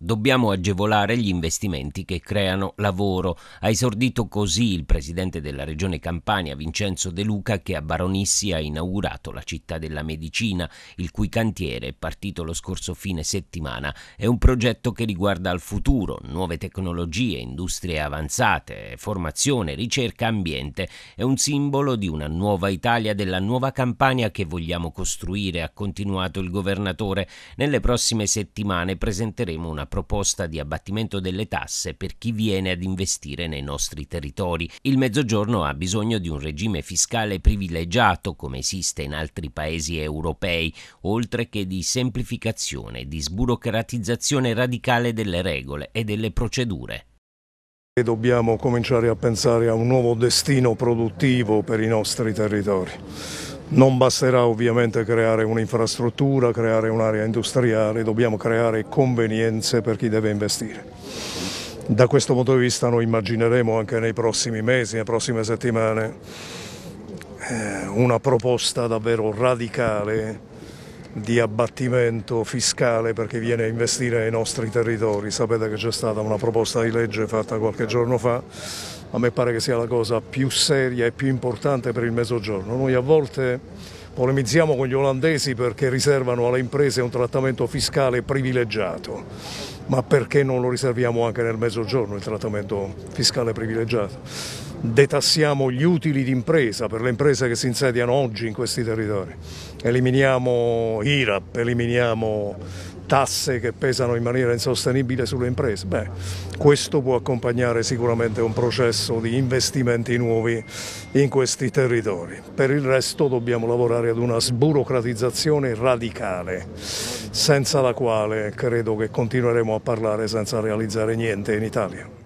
Dobbiamo agevolare gli investimenti che creano lavoro. Ha esordito così il presidente della regione Campania, Vincenzo De Luca, che a Baronissi ha inaugurato la città della medicina, il cui cantiere è partito lo scorso fine settimana. È un progetto che riguarda il futuro, nuove tecnologie, industrie avanzate, formazione, ricerca, ambiente. È un simbolo di una nuova Italia, della nuova Campania che vogliamo costruire, ha continuato il governatore. Nelle prossime settimane presenteremo una proposta di abbattimento delle tasse per chi viene ad investire nei nostri territori. Il Mezzogiorno ha bisogno di un regime fiscale privilegiato come esiste in altri paesi europei, oltre che di semplificazione, di sburocratizzazione radicale delle regole e delle procedure. Dobbiamo cominciare a pensare a un nuovo destino produttivo per i nostri territori non basterà ovviamente creare un'infrastruttura, creare un'area industriale, dobbiamo creare convenienze per chi deve investire. Da questo punto di vista noi immagineremo anche nei prossimi mesi, nelle prossime settimane, eh, una proposta davvero radicale di abbattimento fiscale per chi viene a investire nei nostri territori. Sapete che c'è stata una proposta di legge fatta qualche giorno fa, a me pare che sia la cosa più seria e più importante per il Mezzogiorno. Noi a volte polemizziamo con gli olandesi perché riservano alle imprese un trattamento fiscale privilegiato, ma perché non lo riserviamo anche nel Mezzogiorno il trattamento fiscale privilegiato? detassiamo gli utili d'impresa per le imprese che si insediano oggi in questi territori, eliminiamo IRAP, eliminiamo tasse che pesano in maniera insostenibile sulle imprese. Beh, questo può accompagnare sicuramente un processo di investimenti nuovi in questi territori. Per il resto dobbiamo lavorare ad una sburocratizzazione radicale, senza la quale credo che continueremo a parlare senza realizzare niente in Italia.